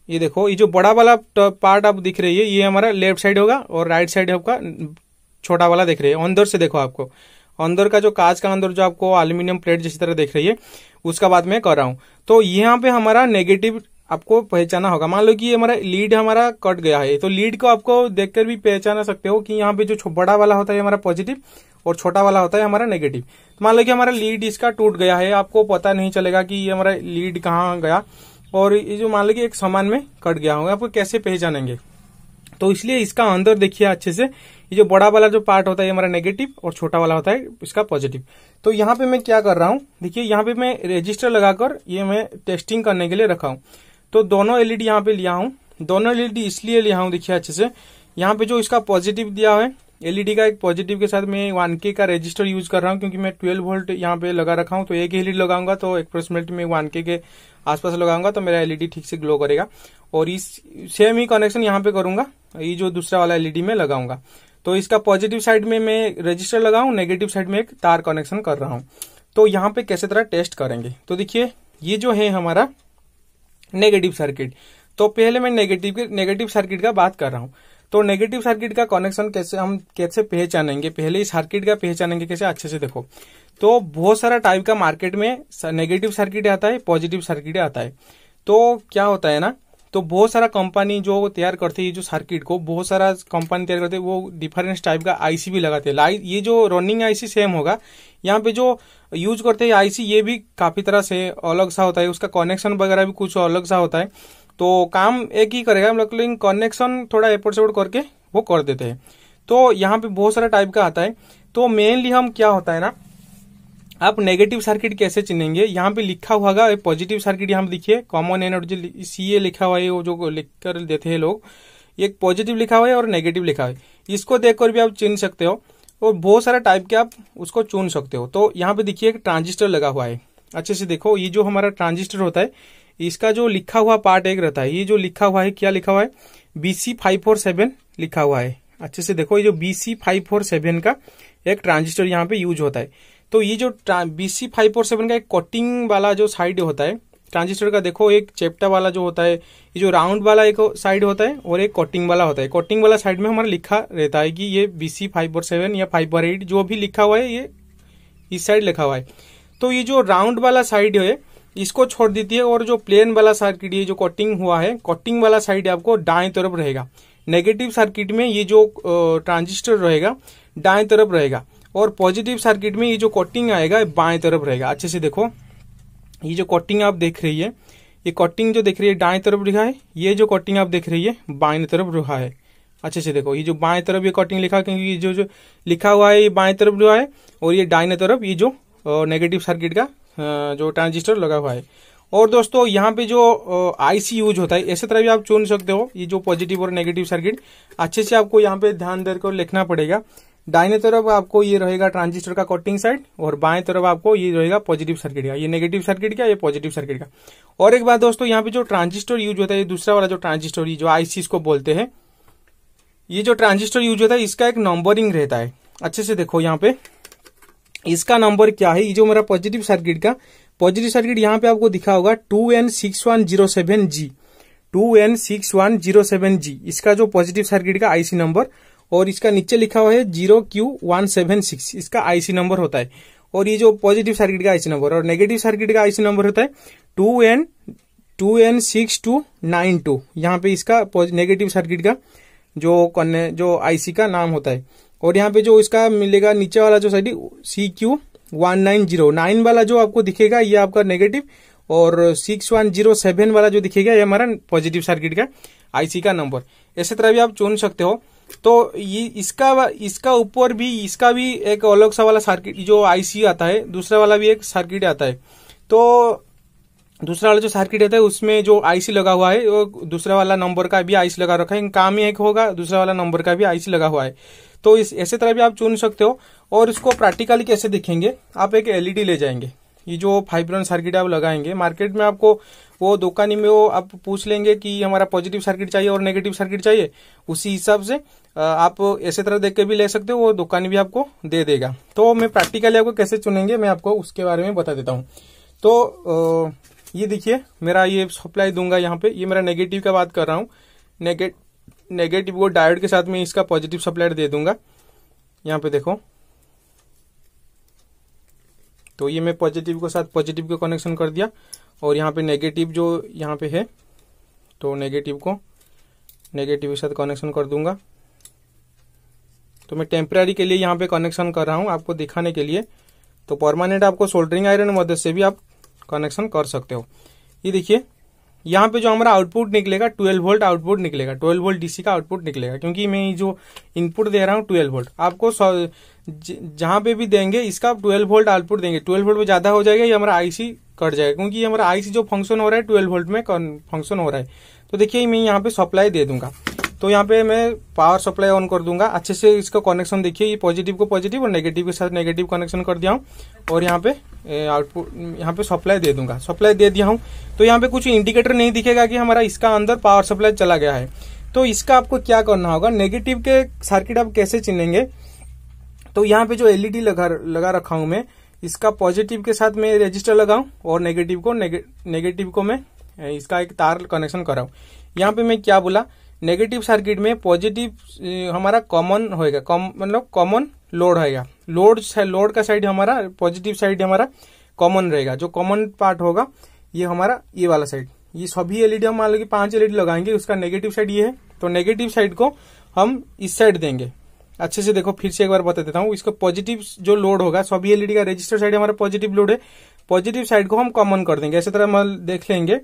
A: ये देखो ये जो बड़ा वाला पार्ट आप दिख रही है ये हमारा लेफ्ट साइड होगा और राइट साइड आपका छोटा वाला दिख रही है अंदर से देखो आपको अंदर का जो कांच का अंदर जो आपको एल्यूमिनियम प्लेट जिस तरह देख रही है उसका बाद मैं कर रहा हूँ तो यहाँ पे हमारा नेगेटिव आपको पहचाना होगा मान लो कि हमारा लीड हमारा कट गया है तो लीड को आपको देखकर भी पहचाना सकते हो कि यहाँ पे जो बड़ा वाला होता है हमारा पॉजिटिव और छोटा वाला होता है हमारा नेगेटिव तो मान लो कि हमारा लीड इसका टूट गया है आपको पता नहीं चलेगा कि ये हमारा लीड कहाँ गया और ये जो मान लो कि एक सामान में कट गया होगा आपको कैसे पहचानेंगे तो इसलिए इसका अंदर देखिए अच्छे से ये जो बड़ा वाला जो पार्ट होता है ये हमारा नेगेटिव और छोटा वाला होता है इसका पॉजिटिव तो यहाँ पे मैं क्या कर रहा हूँ देखिए यहाँ पे मैं रजिस्टर लगाकर ये मैं टेस्टिंग करने के लिए रखा हूँ तो दोनों एलईडी यहाँ पे लिया हूँ दोनों एलईडी इसलिए लिया हूँ देखिए अच्छे से यहाँ पे जो इसका पॉजिटिव दिया है एलईडी का एक पॉजिटिव के साथ मैं वन के का रजिस्टर यूज कर रहा हूँ क्योंकि मैं ट्वेल्व वोल्ट यहाँ पे लगा रखा हूँ तो एक एलईडी लगाऊंगा तो अप्रोक्सीमेटली मैं वन के के आसपास लगाऊंगा तो मेरा एलईडी e ठीक से ग्लो करेगा और इस सेम ही कनेक्शन यहाँ पे करूंगा ये जो दूसरा वाला एलईडी e में लगाऊंगा तो इसका पॉजिटिव साइड में मैं रजिस्टर लगाऊ नेगेटिव साइड में एक तार कनेक्शन कर रहा हूँ तो यहाँ पे कैसे तरह टेस्ट करेंगे तो देखिये ये जो है हमारा नेगेटिव सर्किट तो पहले मैं नेगेटिव नेगेटिव सर्किट का बात कर रहा हूँ तो नेगेटिव सर्किट का कनेक्शन कैसे हम कैसे पहचानेंगे पहले सर्किट का पहचानेंगे कैसे अच्छे से देखो तो बहुत सारा टाइप का मार्केट में नेगेटिव सर्किट आता है पॉजिटिव सर्किट आता है तो क्या होता है ना तो बहुत सारा कंपनी जो तैयार करती है जो सर्किट को बहुत सारा कंपनी तैयार करती है वो डिफरेंस टाइप का आईसी भी लगाते हैं ये जो रनिंग आईसी सेम होगा यहाँ पे जो यूज करते हैं आईसी ये भी काफ़ी तरह से अलग सा होता है उसका कनेक्शन वगैरह भी कुछ अलग सा होता है तो काम एक ही करेगा हम लोग कनेक्शन थोड़ा एपोर्ट सेपोर्ट करके वो कर देते हैं तो यहाँ पे बहुत सारा टाइप का आता है तो मेनली हम क्या होता है ना आप नेगेटिव सर्किट कैसे चिनेंगे यहाँ पे लिखा हुआ है पॉजिटिव सर्किट यहाँ पे देखिए कॉमन एनर्जी सी ए लिखा हुआ है वो जो लिख कर देते हैं लोग एक पॉजिटिव लिखा हुआ है और नेगेटिव लिखा हुआ है इसको देखकर भी आप चिन सकते हो और बहुत सारा टाइप के आप उसको चुन सकते हो तो यहाँ पे देखिए एक ट्रांजिस्टर लगा हुआ है अच्छे से देखो ये जो हमारा ट्रांजिस्टर होता है इसका जो लिखा हुआ पार्ट एक रहता है ये जो लिखा हुआ है क्या लिखा हुआ है बीसी फाइव फोर सेवन लिखा हुआ है अच्छे से देखो ये जो बीसी फाइव फोर सेवन का एक ट्रांजिस्टर यहाँ पे यूज होता है तो ये जो बीसी फाइव फोर सेवन का एक कटिंग वाला जो साइड होता है ट्रांजिस्टर का देखो एक चेप्टा वाला जो होता है ये जो राउंड वाला एक साइड होता है और एक कटिंग वाला होता है कटिंग वाला साइड में हमारा लिखा रहता है कि ये B C five four seven या फाइव फोर एट जो भी लिखा हुआ है ये इस साइड लिखा हुआ है तो ये जो राउंड वाला साइड है इसको छोड़ है और जो प्लेन वाला सर्किट ये जो कटिंग हुआ है कटिंग वाला साइड आपको दाएं तरफ रहेगा नेगेटिव सर्किट में ये जो ट्रांजिस्टर रहेगा दाएं तरफ रहेगा और पॉजिटिव सर्किट में ये जो कटिंग आएगा बाएं तरफ रहेगा अच्छे से देखो ये जो कटिंग आप देख रही है ये कटिंग जो देख रही है दाएं तरफ लिखा है ये जो कटिंग आप देख रही है बाएं तरफ रहा है अच्छे से देखो ये जो बाएं तरफ ये कटिंग लिखा क्योंकि ये जो जो लिखा हुआ है ये बाएं तरफ जो है और ये दाएं तरफ ये जो नेगेटिव सर्किट का जो ट्रांजिस्टर लगा हुआ है और दोस्तों यहाँ पे जो आईसी यूज होता है ऐसे तरह भी आप चुन सकते हो ये जो पॉजिटिव और नेगेटिव सर्किट अच्छे से आपको यहाँ पे ध्यान देकर लिखना पड़ेगा दाइने तरफ आपको ये रहेगा ट्रांजिस्टर का कोटिंग साइड और बाएं तरफ आपको ये रहेगा पॉजिटिव सर्किट का ये नेगेटिव सर्किट का ये पॉजिटिव सर्किट का और एक बात दोस्तों यहाँ पे जो ट्रांजिस्टर यूज होता है ये दूसरा वाला जो ट्रांजिस्टर जो आईसी इसको बोलते हैं ये जो ट्रांजिस्टर यूज होता है इसका एक नंबरिंग रहता है अच्छे से देखो यहाँ पे इसका नंबर क्या है ये जो मेरा पॉजिटिव सर्किट का पॉजिटिव सर्किट यहाँ पे आपको दिखा होगा two N six one zero seven G two N six one zero seven G इसका जो पॉजिटिव सर्किट का आईसी नंबर और इसका नीचे लिखा हुआ है zero Q one seven six इसका आईसी नंबर होता है और ये जो पॉजिटिव सर्किट का आईसी नंबर और नेगेटिव सर्किट का आईसी नंबर होता है two N to N six two nine two यहाँ पे इसका नेगेटिव सर्किट का जो जो आईसी का नाम होता है और यहाँ पे जो इसका मिलेगा नीचे वाला जो side C Q one nine zero nine वाला जो आपको दिखेगा ये आपका नेगेटिव और सिक्स वन जीरो सेवन वाला जो दिखेगा ये हमारा पॉजिटिव सर्किट का आईसी का नंबर ऐसे तरह भी आप चुन सकते हो तो ये इसका इसका ऊपर भी इसका भी एक अलग सा वाला सर्किट जो आईसी आता है दूसरा वाला भी एक सर्किट आता है तो दूसरा वाला जो सर्किट रहता है उसमें जो आईसी लगा हुआ है वो दूसरा वाला नंबर का भी आईसी लगा रखा है काम ही एक होगा दूसरा वाला नंबर का भी आईसी लगा हुआ है तो इस ऐसे तरह भी आप चुन सकते हो और इसको प्रैक्टिकली कैसे देखेंगे आप एक एलईडी e ले जाएंगे ये जो फाइव सर्किट आप लगाएंगे मार्केट में आपको वो दुकानी में वो आप पूछ लेंगे कि हमारा पॉजिटिव सर्किट चाहिए और नेगेटिव सर्किट चाहिए उसी हिसाब से आप ऐसे तरह देख के भी ले सकते हो वो दुकानी भी आपको दे देगा तो मैं प्रैक्टिकली आपको कैसे चुनेंगे मैं आपको उसके बारे में बता देता हूँ तो ये देखिए मेरा ये सप्लाई दूंगा यहाँ पे ये मेरा नेगेटिव का बात कर रहा हूँ नेगेटिव को डायोड के साथ में इसका पॉजिटिव सप्लाई दे दूंगा यहाँ पे देखो तो ये मैं पॉजिटिव के साथ पॉजिटिव का कनेक्शन कर दिया और यहाँ पे नेगेटिव जो यहाँ पे है तो नेगेटिव को नेगेटिव के साथ कनेक्शन कर दूंगा तो मैं टेम्प्रेरी के लिए यहाँ पे कनेक्शन कर रहा हूँ आपको दिखाने के लिए तो परमानेंट आपको सोल्डरिंग आयरन मदद से भी आप कनेक्शन कर सकते हो ये देखिए यहाँ पे जो हमारा आउटपुट निकलेगा 12 वोल्ट आउटपुट निकलेगा 12 वोल्ट डीसी का आउटपुट निकलेगा क्योंकि मैं जो इनपुट दे रहा हूँ 12 वोल्ट आपको जहां पे भी देंगे इसका 12 वोल्ट आउटपुट देंगे 12 वोल्ट में ज्यादा हो जाएगा ये हमारा आईसी कट जाएगा क्योंकि हमारा आईसी जो फंक्शन हो रहा है ट्वेल्व वोल्ट में फंक्शन हो रहा है तो देखिए मैं यहाँ पे सप्लाई दे दूंगा तो यहाँ पे मैं पावर सप्लाई ऑन कर दूंगा अच्छे से इसका कनेक्शन देखिए ये पॉजिटिव को पॉजिटिव और नेगेटिव के साथ नेगेटिव कनेक्शन कर दिया हूँ और यहाँ पे आउटपुट यहाँ पे सप्लाई दे दूंगा सप्लाई दे दिया हूँ तो यहाँ पे कुछ इंडिकेटर नहीं दिखेगा कि हमारा इसका अंदर पावर सप्लाई चला गया है तो इसका आपको क्या करना होगा नेगेटिव के सर्किट आप कैसे चिनेंगे तो यहाँ पे जो एलईडी लगा लगा रखा हूं मैं इसका पॉजिटिव के साथ मैं रजिस्टर लगाऊं और नेगेटिव को नेगेटिव को मैं इसका एक तार कनेक्शन कराऊं यहाँ पे मैं क्या बोला नेगेटिव सर्किट में पॉजिटिव हमारा कॉमन होएगा कॉमन मतलब कॉमन लोड होएगा लोड लोड का साइड हमारा पॉजिटिव साइड हमारा कॉमन रहेगा जो कॉमन पार्ट होगा ये हमारा ये वाला साइड ये सभी एलईडी हम मान लो कि पांच एलईडी लगाएंगे उसका नेगेटिव साइड ये है तो नेगेटिव साइड को हम इस साइड देंगे अच्छे से देखो फिर से एक बार बता देता हूँ इसका पॉजिटिव जो लोड होगा सभी एलईडी का रजिस्टर साइड हमारा पॉजिटिव लोड है पॉजिटिव साइड को हम कॉमन कर देंगे ऐसे तरह हम देख लेंगे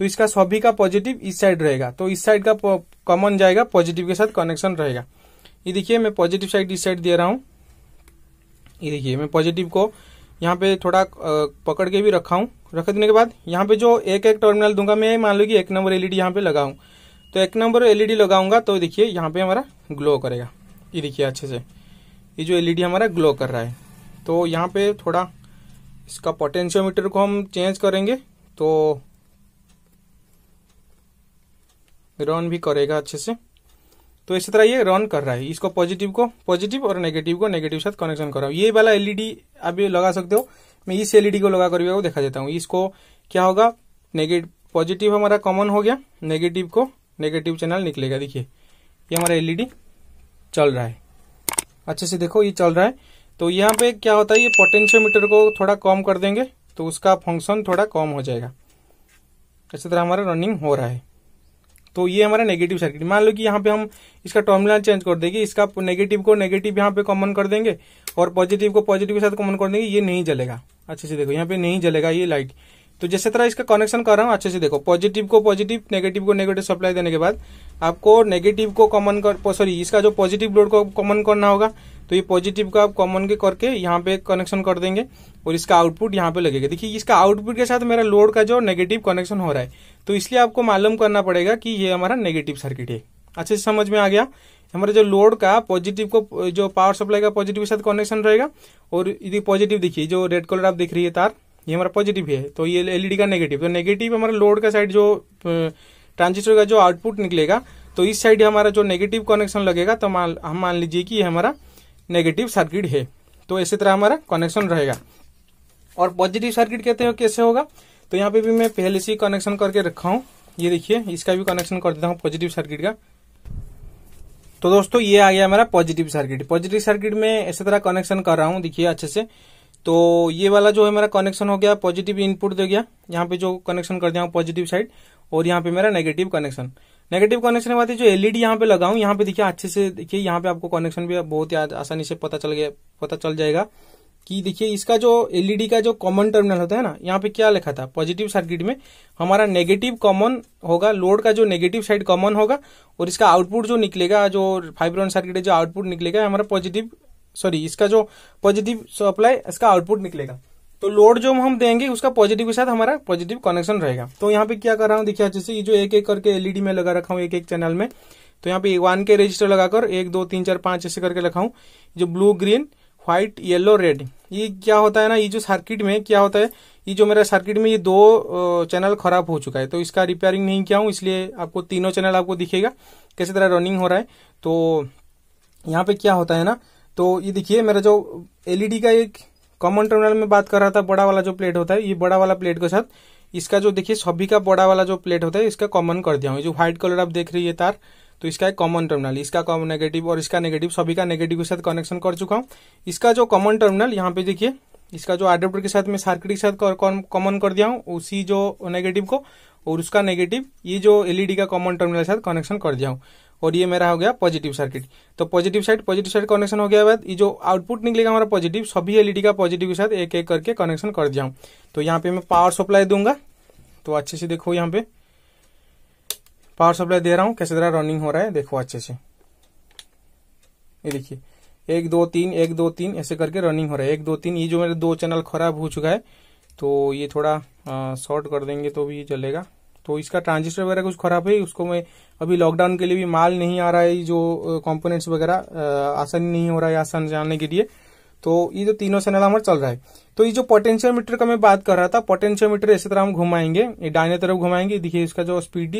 A: तो इसका सभी का पॉजिटिव इस साइड रहेगा तो इस साइड का कॉमन जाएगा पॉजिटिव के साथ कनेक्शन रहेगा ये देखिए मैं पॉजिटिव साइड इस साइड दे रहा हूँ ये देखिए मैं पॉजिटिव को यहाँ पे थोड़ा पकड़ के भी रखा हूँ रख देने के बाद यहाँ पे जो एक एक टर्मिनल दूंगा मैं मान लो कि एक नंबर एलईडी यहाँ पे लगाऊँ तो एक नंबर एलईडी लगाऊंगा तो देखिए यहाँ पे हमारा ग्लो करेगा ये देखिए अच्छे से ये जो एलईडी हमारा ग्लो कर रहा है तो यहाँ पे थोड़ा इसका पोटेंशियोमीटर को हम चेंज करेंगे तो रन भी करेगा अच्छे से तो इसी तरह ये रन कर रहा है इसको पॉजिटिव को पॉजिटिव और नेगेटिव को नेगेटिव साथ कनेक्शन कर रहा हूँ ये वाला एलईडी आप लगा सकते हो मैं इस एलईडी को लगा कर भी देखा देता हूँ इसको क्या होगा नेगेटिव पॉजिटिव हमारा कॉमन हो गया नेगेटिव को नेगेटिव चैनल निकलेगा देखिए ये हमारा एलईडी चल रहा है अच्छे से देखो ये चल रहा है तो यहाँ पे क्या होता है ये पोटेंशियोमीटर को थोड़ा कम कर देंगे तो उसका फंक्शन थोड़ा कम हो जाएगा इसी तरह हमारा रनिंग हो रहा है तो ये हमारा नेगेटिव सर्किट मान लो कि यहाँ पे हम इसका टर्मिनल चेंज कर देंगे इसका नेगेटिव को नेगेटिव यहाँ पे कॉमन कर देंगे और पॉजिटिव को पॉजिटिव के साथ कॉमन कर देंगे ये नहीं जलेगा अच्छे से देखो यहाँ पे नहीं जलेगा ये लाइट तो जैसे तरह इसका कनेक्शन कर रहा हूँ अच्छे से देखो पॉजिटिव को पॉजिटिव नेगेटिव को नेगेटिव सप्लाई देने के बाद आपको नेगेटिव को कॉमन कर सॉरी इसका जो पॉजिटिव लोड को कॉमन करना होगा तो ये पॉजिटिव का आप कॉमन के करके यहाँ पे कनेक्शन कर देंगे और इसका आउटपुट यहाँ पे लगेगा देखिए इसका आउटपुट के साथ मेरा लोड का जो नेगेटिव कनेक्शन हो रहा है तो इसलिए आपको मालूम करना पड़ेगा कि ये हमारा नेगेटिव सर्किट है अच्छे से समझ में आ गया हमारा जो लोड का पॉजिटिव को जो पावर सप्लाई का पॉजिटिव के साथ कनेक्शन रहेगा और यदि पॉजिटिव देखिए जो रेड कलर आप देख रही है तार ये हमारा पॉजिटिव है तो ये एलईडी का नेगेटिव तो नेगेटिव हमारा लोड का साइड जो ट्रांजिस्टर का जो आउटपुट निकलेगा तो इस साइड हमारा जो नेगेटिव कनेक्शन लगेगा तो हम मान लीजिए कि ये हमारा नेगेटिव सर्किट है तो इसी तरह हमारा कनेक्शन रहेगा और पॉजिटिव सर्किट कहते हो कैसे होगा तो यहाँ पे भी मैं पहले से कनेक्शन करके रखा हूँ ये देखिए इसका भी कनेक्शन कर देता हूँ पॉजिटिव सर्किट का तो दोस्तों ये आ गया हमारा पॉजिटिव सर्किट पॉजिटिव सर्किट में इसी तरह कनेक्शन कर रहा हूँ देखिए अच्छे से तो ये वाला जो है मेरा कनेक्शन हो गया पॉजिटिव इनपुट दे गया यहाँ पे जो कनेक्शन कर दिया पॉजिटिव साइड और यहाँ पे मेरा नेगेटिव कनेक्शन नेगेटिव कनेक्शन के बाद जो एलईडी e यहाँ पे लगाऊ यहाँ पे देखिए अच्छे से देखिए यहाँ पे आपको कनेक्शन भी बहुत आसानी से पता चल गया पता चल जाएगा कि देखिए इसका जो एलईडी e का जो कॉमन टर्मिनल होता है ना यहाँ पे क्या लिखा था पॉजिटिव सर्किट में हमारा नेगेटिव कॉमन होगा लोड का जो नेगेटिव साइड कॉमन होगा और इसका आउटपुट जो निकलेगा जो फाइब्रोन सर्किट है जो आउटपुट निकलेगा हमारा पॉजिटिव सॉरी इसका जो पॉजिटिव सप्लाई इसका आउटपुट निकलेगा तो लोड जो हम देंगे उसका पॉजिटिव के साथ हमारा पॉजिटिव कनेक्शन रहेगा तो यहाँ पे क्या कर रहा हूँ देखिए अच्छे से ये जो एक एक करके एलईडी में लगा रखा हूँ एक एक चैनल में तो यहाँ पे वन के रजिस्टर लगाकर एक दो तीन चार पांच ऐसे करके रखा हूँ जो blue green white yellow red ये क्या होता है ना ये जो सर्किट में क्या होता है ये जो मेरा सर्किट में ये दो चैनल खराब हो चुका है तो इसका रिपेयरिंग नहीं किया हूँ इसलिए आपको तीनों चैनल आपको दिखेगा कैसे तरह रनिंग हो रहा है तो यहाँ पे क्या होता है ना तो ये देखिए मेरा जो एलईडी का एक कॉमन टर्मिनल में बात कर रहा था बड़ा वाला जो प्लेट होता है ये बड़ा वाला प्लेट के साथ इसका जो देखिए सभी का बड़ा वाला जो प्लेट होता है इसका कॉमन कर दिया हूँ जो व्हाइट कलर आप देख रही है तार तो इसका एक कॉमन टर्मिनल इसका कॉमन नेगेटिव और इसका नेगेटिव सभी का नेगेटिव के साथ कनेक्शन कर चुका हूँ इसका जो कॉमन टर्मिनल यहाँ पे देखिए इसका जो एडेप्टर के साथ मैं सर्किट के साथ कॉमन कर दिया हूँ उसी जो नेगेटिव को और उसका नेगेटिव ये जो एलईडी का कॉमन टर्मिनल के साथ कनेक्शन कर दिया हूँ और ये मेरा हो गया पॉजिटिव सर्किट तो positive side positive side connection हो गया बाद ये जो आउटपुट निकलेगा हमारा पॉजिटिव सभी एलईडी e का पॉजिटिव के साथ एक एक करके कनेक्शन कर दिया तो यहाँ पे मैं पावर सप्लाई दूंगा तो अच्छे से देखो यहाँ पे पावर सप्लाई दे रहा हूँ कैसे तरह रनिंग हो रहा है देखो अच्छे से ये देखिए एक दो तीन एक दो तीन ऐसे करके रनिंग हो रहा है एक दो तीन ये जो मेरे दो चैनल खराब हो चुका है तो ये थोड़ा शॉर्ट कर देंगे तो भी चलेगा तो इसका ट्रांजिस्टर वगैरह कुछ खराब है उसको मैं अभी लॉकडाउन के लिए भी माल नहीं आ रहा है जो कंपोनेंट्स वगैरह आसानी नहीं हो रहा है आसान जानने के लिए तो ये जो तीनों सैनल हमारे चल रहा है तो ये जो पोटेंशियल मीटर का मैं बात कर रहा था पोटेंशियल मीटर इसी तरह हम घुमाएंगे ये डाइने तरफ घुमाएंगे देखिए इसका जो स्पीड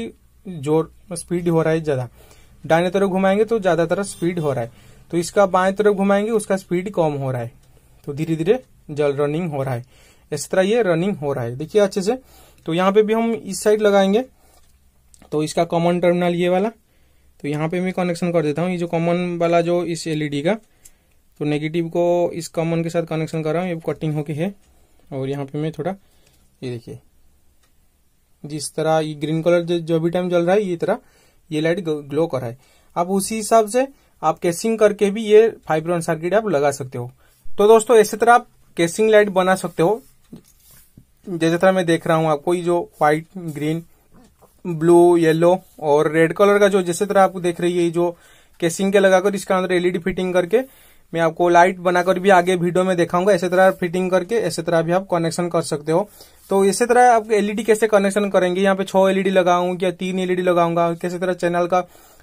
A: जोर स्पीड हो रहा है ज्यादा डाइने तरफ घुमाएंगे तो ज्यादा स्पीड हो रहा है तो इसका बाएं तरफ घुमाएंगे उसका स्पीड कम हो रहा है तो धीरे धीरे जल रनिंग हो रहा है इस तरह ये रनिंग हो रहा है देखिए अच्छे से तो यहाँ पे भी हम इस साइड लगाएंगे तो इसका कॉमन टर्मिनल ये वाला तो यहाँ पे मैं कनेक्शन कर देता हूँ ये जो कॉमन वाला जो इस एलईडी का तो नेगेटिव को इस कॉमन के साथ कनेक्शन कर रहा हूँ ये कटिंग होके है और यहाँ पे मैं थोड़ा ये देखिए जिस तरह ये ग्रीन कलर जो जो भी टाइम जल रहा है ये तरह ये लाइट ग्लो कर रहा है आप उसी हिसाब से आप केसिंग करके भी ये फाइब्रोन सर्किट आप लगा सकते हो तो दोस्तों ऐसे तरह आप केसिंग लाइट बना सकते हो जैसे तरह मैं देख रहा हूँ आपको जो व्हाइट ग्रीन ब्लू येलो और रेड कलर का जो जैसे तरह आपको देख रही है जो केसिंग के लगाकर इसका अंदर एलईडी फिटिंग करके मैं आपको लाइट बनाकर भी आगे वीडियो में दिखाऊंगा ऐसे तरह फिटिंग करके ऐसे तरह भी आप कनेक्शन कर सकते हो तो इसी तरह आप एलईडी कैसे कनेक्शन करेंगे यहाँ पे छह एलईडी लगाऊंगा या तीन एलईडी लगाऊंगा कैसे तरह चैनल का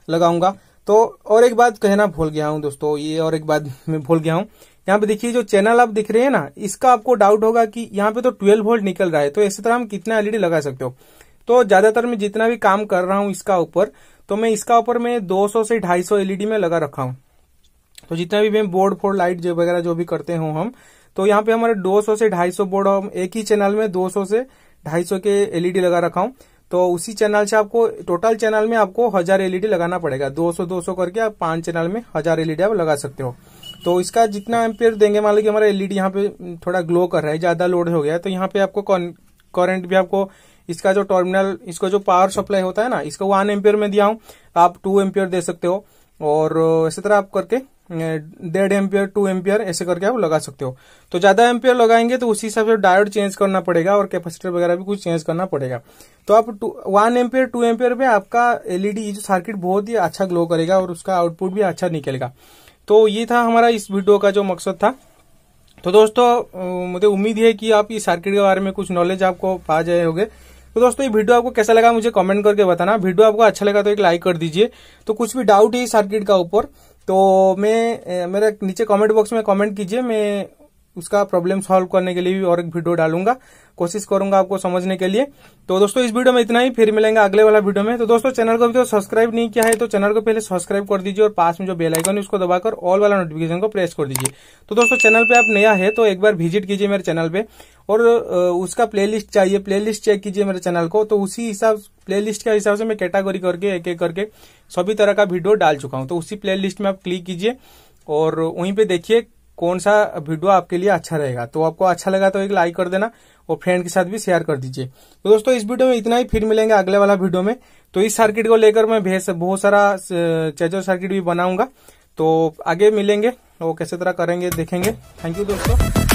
A: लगाऊंगा तो और एक बात कहना भूल गया हूँ दोस्तों ये और एक बात मैं भूल गया हूँ यहाँ पे देखिए जो चैनल आप दिख रहे हैं ना इसका आपको डाउट होगा कि यहाँ पे तो ट्वेल्व वोल्ट निकल रहा है तो इसी तरह हम कितना एलईडी e लगा सकते हो तो ज्यादातर मैं जितना भी काम कर रहा हूँ इसका ऊपर तो मैं इसका ऊपर मैं 200 से 250 एलईडी e में लगा रखा हूँ तो जितना भी मैं बोर्ड फोर्ड लाइट जो वगैरह जो भी करते हो हम तो यहाँ पे हमारे दो से ढाई बोर्ड हम एक ही चैनल में दो से ढाई के एलईडी e लगा रखा हूँ तो उसी चैनल से आपको टोटल चैनल में आपको हजार एलईडी लगाना पड़ेगा दो सौ करके आप पांच चैनल में हजार एलईडी आप लगा सकते हो तो इसका जितना एम्पियर देंगे मान लो कि हमारा एलईडी e यहाँ पे थोड़ा ग्लो कर रहा है ज्यादा लोड हो गया तो यहाँ पे आपको करंट भी आपको इसका जो टर्मिनल इसका जो पावर सप्लाई होता है ना इसका वन एम्पियर में दिया हूं आप टू एम्पियर दे सकते हो और इसी तरह आप करके डेढ़ एम्पियर टू एम्पियर ऐसे करके आप लगा सकते हो तो ज्यादा एम्पियर लगाएंगे तो उसी हिसाब से डायोड चेंज करना पड़ेगा और कैपेसिटर वगैरह भी कुछ चेंज करना पड़ेगा तो आप वन एम्पियर टू एम्पियर में आपका एलईडी e जो सर्किट बहुत ही अच्छा ग्लो करेगा और उसका आउटपुट भी अच्छा निकलेगा तो ये था हमारा इस वीडियो का जो मकसद था तो दोस्तों मुझे उम्मीद है कि आप इस सर्किट के बारे में कुछ नॉलेज आपको पा जाए होगे तो दोस्तों ये वीडियो आपको कैसा लगा मुझे कमेंट करके बताना वीडियो आपको अच्छा लगा तो एक लाइक कर दीजिए तो कुछ भी डाउट है सर्किट का ऊपर तो मैं मेरा नीचे कमेंट बॉक्स में कमेंट कीजिए मैं उसका प्रॉब्लम सॉल्व करने के लिए भी और एक वीडियो डालूंगा कोशिश करूंगा आपको समझने के लिए तो दोस्तों इस वीडियो में इतना ही फिर मिलेंगे अगले वाला वीडियो में तो दोस्तों चैनल को अभी तो सब्सक्राइब नहीं किया है तो चैनल को पहले सब्सक्राइब कर दीजिए और पास में जो बेल आइकन है उसको दबाकर ऑल वाला नोटिफिकेशन को प्रेस कर दीजिए तो दोस्तों चैनल पर आप नया है तो एक बार विजिट कीजिए मेरे चैनल पर और उसका प्ले चाहिए प्ले चेक कीजिए मेरे चैनल को तो उसी हिसाब लिस्ट के हिसाब से मैं कैटेगरी करके एक एक करके सभी तरह का वीडियो डाल चुका हूँ तो उसी प्ले में आप क्लिक कीजिए और वहीं पे देखिए कौन सा वीडियो आपके लिए अच्छा रहेगा तो आपको अच्छा लगा तो एक लाइक कर देना और फ्रेंड के साथ भी शेयर कर दीजिए तो दोस्तों इस वीडियो में इतना ही फिर मिलेंगे अगले वाला वीडियो में तो इस सर्किट को लेकर मैं बहुत सारा चेजर सर्किट भी बनाऊंगा तो आगे मिलेंगे और कैसे तरह करेंगे देखेंगे थैंक यू दोस्तों